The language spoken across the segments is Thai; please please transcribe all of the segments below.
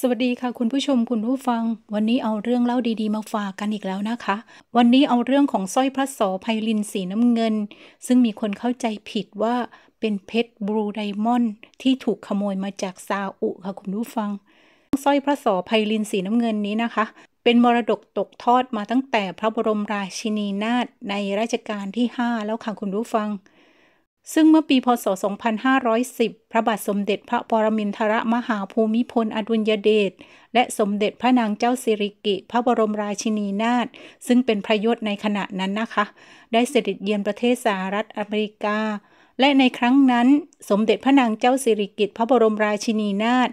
สวัสดีค่ะ คุณผู้ชมคุณผู้ฟัง วันนี้เอาเรื่องเล่าดี ๆ มาฝากกันอีกแล้วนะคะ วันนี้เอาเรื่องของสร้อยพระสอไพลินสีน้ำเงิน ซึ่งมีคนเข้าใจผิดว่าเป็นเพชรบลูไดมอนด์ที่ถูกขโมยมาจากซาอุค่ะคุณผู้ฟังสร้อยพระสอไพลินสีน้ำเงินนี้นะคะ เป็นมรดกตกทอดมาตั้งแต่พระบรมราชินีนาถในรัชกาลที่5แล้วค่ะคุณผู้ฟังซึ่งเมื่อปีพศ 2510 พระบาทสมเด็จพระปรมินทรมหาภูมิพลอดุลยเดชและสมเด็จพระนางเจ้าสิริกิพระบรมราชินีนาถซึ่งเป็นพระยศในขณะนั้นนะคะ ได้เสด็จเยือนประเทศสหรัฐอเมริกา และในครั้งนั้น สมเด็จพระนางเจ้าสิริกิติ์พระบรมราชินีนาถ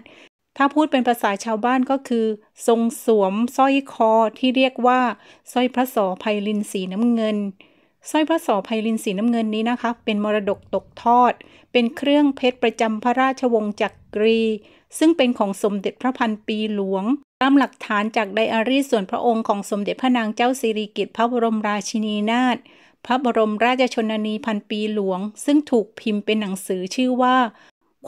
ถ้าพูดเป็นภาษาชาวบ้านก็คือ ทรงสวมสร้อยคอ ที่เรียกว่าสร้อยพระสอไพลินสีน้ำเงินสร้อยพระสอไพลินสีน้ำเงินนี้นะคะ เป็นมรดกตกทอด เป็นเครื่องเพชรประจำพระราชวงศ์จักรี ซึ่งเป็นของสมเด็จพระพันปีหลวง ตามหลักฐานจากไดอารี่ส่วนพระองค์ของสมเด็จพระนางเจ้าสิริกิติ์พระบรมราชินีนาถพระบรมราชชนนีพันปีหลวง ซึ่งถูกพิมพ์เป็นหนังสือชื่อว่า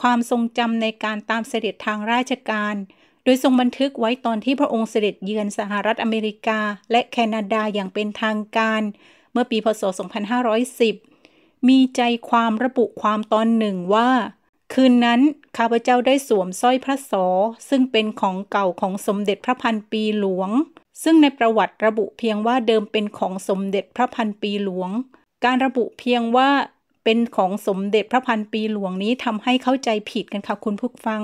ความทรงจำในการตามเสด็จทางราชการ โดยทรงบันทึกไว้ตอนที่พระองค์เสด็จเยือนสหรัฐอเมริกา และแคนาดาอย่างเป็นทางการเมื่อปี พศ 2510 มีใจความระบุความตอนหนึ่งว่า คืนนั้นข้าพเจ้าได้สวมสร้อยพระสอ ซึ่งเป็นของเก่าของสมเด็จพระพันปีหลวง ซึ่งในประวัติระบุเพียงว่าเดิมเป็นของสมเด็จพระพันปีหลวง การระบุเพียงว่าเป็นของสมเด็จพระพันปีหลวงนี้ทำให้เข้าใจผิดกันค่ะ คุณผู้ฟัง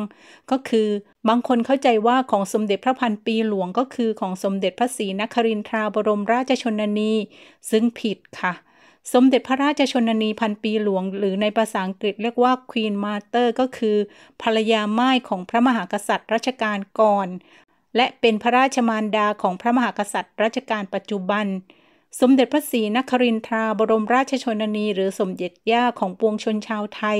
ก็คือบางคนเข้าใจว่าของสมเด็จพระพันปีหลวงก็คือของสมเด็จพระศรีนครินทราบรมราชชนนี ซึ่งผิดค่ะ สมเด็จพระราชชนนีพันปีหลวงหรือในภาษาอังกฤษเรียกว่า Queen Mother ก็คือ ภรรยาไม้ของพระมหากษัตริย์รัชกาลก่อน และเป็นพระราชมารดาของพระมหากษัตริย์รัชกาลปัจจุบันสมเด็จพระศรีนครินทราบรมราชชนนีหรือสมเด็จย่าของปวงชนชาวไทย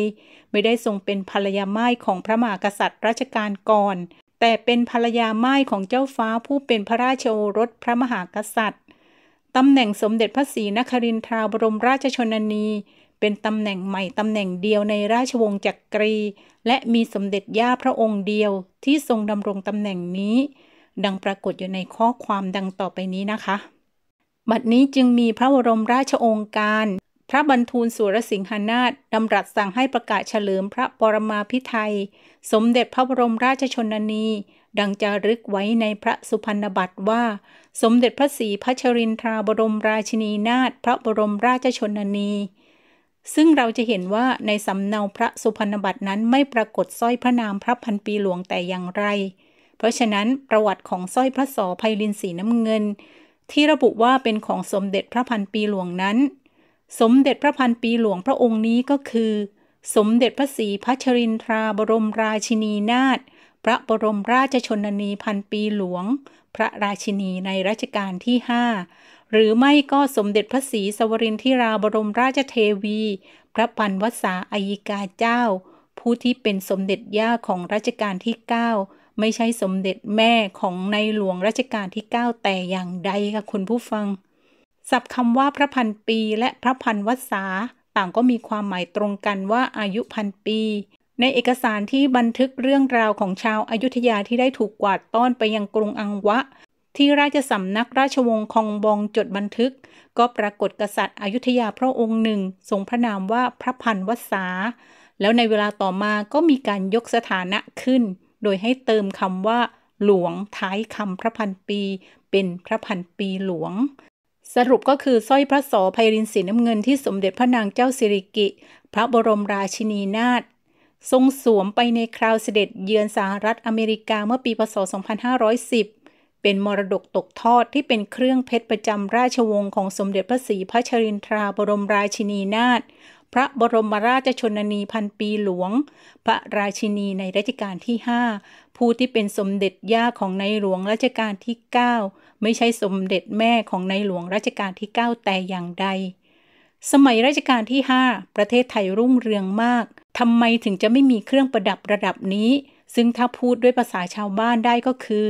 ไม่ได้ทรงเป็นภรรยาไม้ของพระมหากษัตริย์รัชกาลก่อน แต่เป็นภรรยาไม้ของเจ้าฟ้าผู้เป็นพระราชโอรสพระมหากษัตริย์ตำแหน่งสมเด็จพระศรีนครินทราบรมราชชนนี เป็นตำแหน่งใหม่ ตำแหน่งเดียวในราชวงศ์จักกรี และมีสมเด็จย่าพระองค์เดียว ที่ทรงดำรงตำแหน่งนี้ ดังปรากฏอยู่ในข้อความดังต่อไปนี้นะคะบัดนี้จึงมีพระบรมราชองค์การ พระบรรทูลสุรสิงหนาถดำรัสสั่งให้ประกาศเฉลิมพระปรมาภิไทยสมเด็จพระบรมราชชนนี ดังจารึกไว้ในพระสุพรรณบัตรว่า สมเด็จพระศรีพัชรินทราบรมราชินีนาถพระบรมราชชนนี ซึ่งเราจะเห็นว่าในสำเนาพระสุพรรณบัตรนั้นไม่ปรากฏสร้อยพระนามพระพันปีหลวงแต่อย่างไร เพราะฉะนั้นประวัติของสร้อยพระสอไพลินสีน้ำเงินที่ระบุว่าเป็นของสมเด็จพระพันปีหลวงนั้น สมเด็จพระพันปีหลวงพระองค์นี้ก็คือ สมเด็จพระศรีพัชรินทราบรมราชินีนาถ พระบรมราชชนนีพันปีหลวง พระราชินีในรัชกาลที่ห้าหรือไม่ก็สมเด็จพระศรีสวรินทิราบรมราชเทวี พระปันวษาอายิกาเจ้า ผู้ที่เป็นสมเด็จย่าของรัชกาลที่9ไม่ใช่สมเด็จแม่ของในหลวงรัชกาลที่ 9 แต่อย่างใดค่ะคุณผู้ฟัง ศัพท์คำว่าพระพันปีและพระพันวษา ต่างก็มีความหมายตรงกันว่าอายุพันปี ในเอกสารที่บันทึกเรื่องราวของชาวอายุทยาที่ได้ถูกกวาดต้อนไปยังกรุงอังวะ ที่ราชสำนักราชวงศ์คองบองจดบันทึก ก็ปรากฏกษัตริย์อายุทยาพระองค์หนึ่งทรงพระนามว่าพระพันวษาแล้วในเวลาต่อมาก็มีการยกสถานะขึ้นโดยให้เติมคำว่าหลวงท้ายคำพระพันปี เป็นพระพันปีหลวง สรุปก็คือสร้อยพระสอไพรินสีน้ำเงินที่สมเด็จพระนางเจ้าสิริกิพระบรมราชินีนาถทรงสวมไปในคราวเสด็จเยือนสหรัฐอเมริกาเมื่อปีพศ 2510 เป็นมรดกตกทอดที่เป็นเครื่องเพชรประจำราชวงศ์ของสมเด็จพระศรีพระชรินทราบรมราชินีนาถพระบรมราชชนนีพันปีหลวง พระราชินีในรัชกาลที่5ผู้ที่เป็นสมเด็จย่าของในหลวงรัชกาลที่ 9 ไม่ใช่สมเด็จแม่ของในหลวงรัชกาลที่ 9 แต่อย่างใด สมัยรัชกาลที่ 5 ประเทศไทยรุ่งเรืองมากทำไมถึงจะไม่มีเครื่องประดับระดับนี้ ซึ่งถ้าพูดด้วยภาษาชาวบ้านได้ก็คือ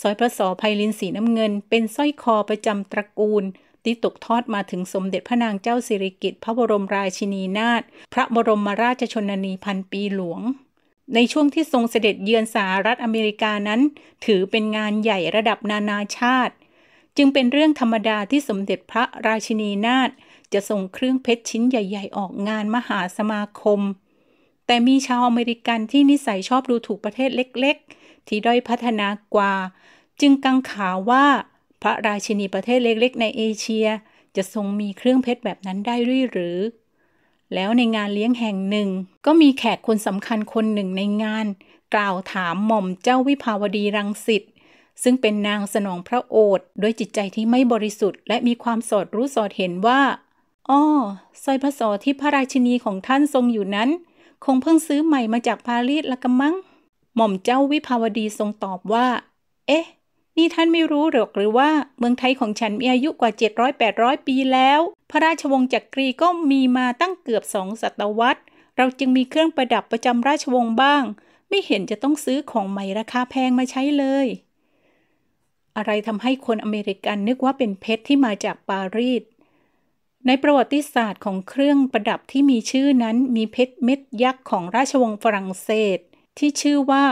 สร้อยพระสอไพลินสีน้ำเงิน เป็นสร้อยคอประจำตระกูลที่ตกทอดมาถึงสมเด็จพระนางเจ้าสิริกิติ์พระบรมราชินีนาถพระบรมราชชนนีพันปีหลวง ในช่วงที่ทรงเสด็จเยือนสหรัฐอเมริกานั้น ถือเป็นงานใหญ่ระดับนานาชาติ จึงเป็นเรื่องธรรมดาที่สมเด็จพระราชินีนาถจะส่งเครื่องเพชรชิ้นใหญ่ ๆ ออกงานมหาสมาคม แต่มีชาวอเมริกันที่นิสัยชอบดูถูกประเทศเล็ก ๆ ที่ได้พัฒนากว่า จึงกังขาว่าพระราชินีประเทศเล็กๆ ในเอเชีย จะทรงมีเครื่องเพชรแบบนั้นได้หรือหรือ แล้วในงานเลี้ยงแห่งหนึ่ง ก็มีแขกคนสำคัญคนหนึ่งในงาน กล่าวถามหม่อมเจ้าวิภาวดีรังสิตซึ่งเป็นนางสนองพระโอษฐ์ด้วยจิตใจที่ไม่บริสุทธิ์ และมีความสอดรู้สอดเห็นว่า อ้อ สร้อยพระสอที่พระราชินีของท่านทรงอยู่นั้น คงเพิ่งซื้อใหม่มาจากปารีสละกะมั้งหม่อมเจ้าวิภาวดีทรงตอบว่า เอ๊ะนี่ท่านไม่รู้หรอกหรือว่าเมืองไทยของฉันมีอายุกว่า 700-800 ปีแล้ว พระราชวงศ์จักกรีก็มีมาตั้งเกือบสองศตวรรษ เราจึงมีเครื่องประดับประจำราชวงศ์บ้าง ไม่เห็นจะต้องซื้อของใหม่ราคาแพงมาใช้เลย อะไรทำให้คนอเมริกันนึกว่าเป็นเพชรที่มาจาก ปารีส ในประวัติศาสตร์ของเครื่องประดับที่มีชื่อนั้นมีเพชรเม็ดยักษ์ของราชวงศ์ฝรั่งเศส ที่ชื่อว่า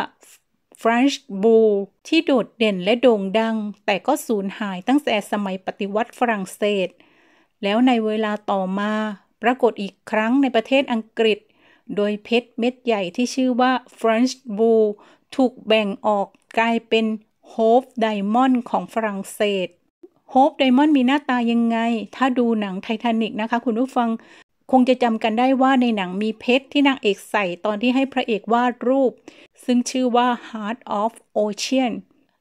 ฟรานช์บูที่โดดเด่นและโด่งดัง แต่ก็สูญหายตั้งแต่สมัยปฏิวัติฝรั่งเศส แล้วในเวลาต่อมาปรากฏอีกครั้งในประเทศอังกฤษ โดยเพชรเม็ดใหญ่ที่ชื่อว่าฟรานช์บูถูกแบ่งออกกลายเป็นโฮฟไดมอนด์ของฝรั่งเศสโฮฟไดมอนด์มีหน้าตายังไง ถ้าดูหนังไททานิกนะคะคุณผู้ฟังคงจะจำกันได้ว่าในหนังมีเพชรที่นางเอกใส่ตอนที่ให้พระเอกวาดรูป ซึ่งชื่อว่า Heart of Ocean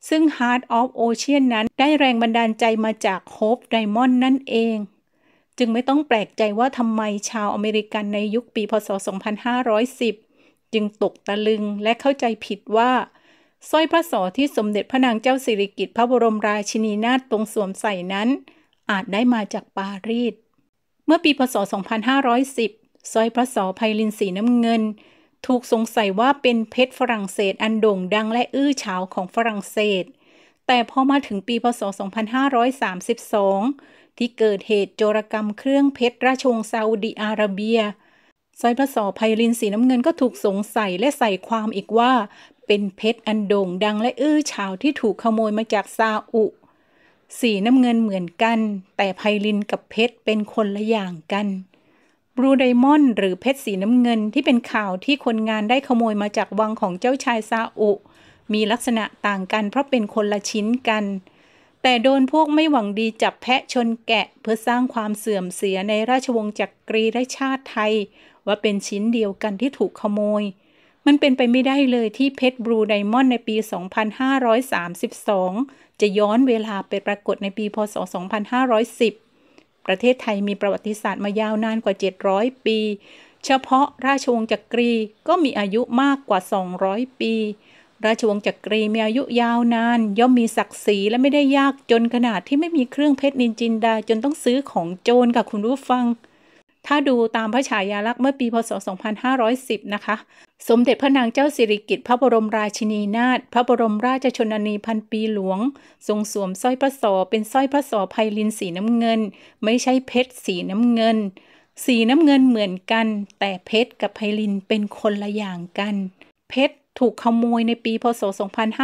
ซึ่ง Heart of Ocean นั้นได้แรงบันดาลใจมาจาก Hope Diamond นั่นเอง จึงไม่ต้องแปลกใจว่าทำไมชาวอเมริกันในยุคปีพศ 2510 จึงตกตะลึงและเข้าใจผิดว่าสร้อยพระสอที่สมเด็จพระนางเจ้าสิริกิติ์พระบรมราชินีนาถทรงสวมใส่นั้น อาจได้มาจากปารีสมื่อปีพศ 2510สร้อยพระสอไพลินสีน้ำเงิน ถูกสงสัยว่าเป็นเพชรฝรั่งเศสอันโด่งดังและอื้อฉาว ของฝรั่งเศส แต่พอมาถึงปีพศ 2532 ที่เกิดเหตุโจรกรรมเครื่องเพชรราชวงศ์ซาอุดีอาระเบียสร้อยพระสอไพลินสีน้ำเงินก็ถูกสงสัยและใส่ความอีกว่าเป็นเพชรอันโด่งดังและอื้อฉาวที่ถูกขโมยมาจากซาอุสีน้ำเงินเหมือนกัน แต่ไพลินกับเพชรเป็นคนละอย่างกันบลูไดมอนด์หรือเพชรสีน้ำเงินที่เป็นข่าวที่คนงานได้ขโมยมาจากวังของเจ้าชายซาอุ มีลักษณะต่างกันเพราะเป็นคนละชิ้นกัน แต่โดนพวกไม่หวังดีจับแพะชนแกะเพื่อสร้างความเสื่อมเสียในราชวงศ์จักกรีและชาติไทย ว่าเป็นชิ้นเดียวกันที่ถูกขโมย มันเป็นไปไม่ได้เลยที่เพชรบลูไดมอนด์ในปี 2532จะย้อนเวลาไปปรากฏในปีพศ 2510 ประเทศไทยมีประวัติศาสตร์มายาวนานกว่า 700 ปี เฉพาะราชวงศ์จักรีก็มีอายุมากกว่า 200 ปี ราชวงศ์จักรีมีอายุยาวนาน ย่อมมีศักดิ์ศรีและไม่ได้ยากจนขนาดที่ไม่มีเครื่องเพชรนินจินดาจนต้องซื้อของโจรกับคุณรู้ฟังถ้าดูตามพระฉายาลักษณ์เมื่อปีพศ 2510 นะคะ สมเด็จพระนางเจ้าสิริกิติ์พระบรมราชินีนาถ พระบรมราชชนนีพันปีหลวง ทรงสวมสร้อยพระสอเป็นสร้อยพระสอไพลินสีน้ำเงิน ไม่ใช่เพชรสีน้ำเงิน สีน้ำเงินเหมือนกัน แต่เพชรกับไพลินเป็นคนละอย่างกัน เพชรถูกขโมยในปีพศ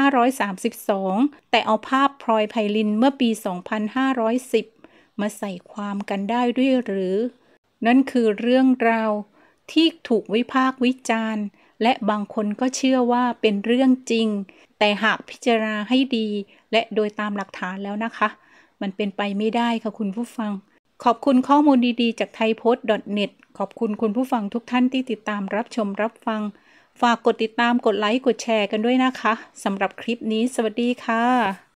2532 แต่เอาภาพพลอยไพลินเมื่อปี 2510 มาใส่ความกันได้ด้วยหรือนั่นคือเรื่องราวที่ถูกวิพากษ์วิจารณ์ และบางคนก็เชื่อว่าเป็นเรื่องจริง แต่หากพิจารณาให้ดี และโดยตามหลักฐานแล้วนะคะ มันเป็นไปไม่ได้ค่ะคุณผู้ฟัง ขอบคุณข้อมูลดีๆจากไทยโพสต์ .net ขอบคุณคุณผู้ฟังทุกท่านที่ติดตามรับชมรับฟัง ฝากกดติดตามกดไลค์กดแชร์กันด้วยนะคะสำหรับคลิปนี้ สวัสดีค่ะ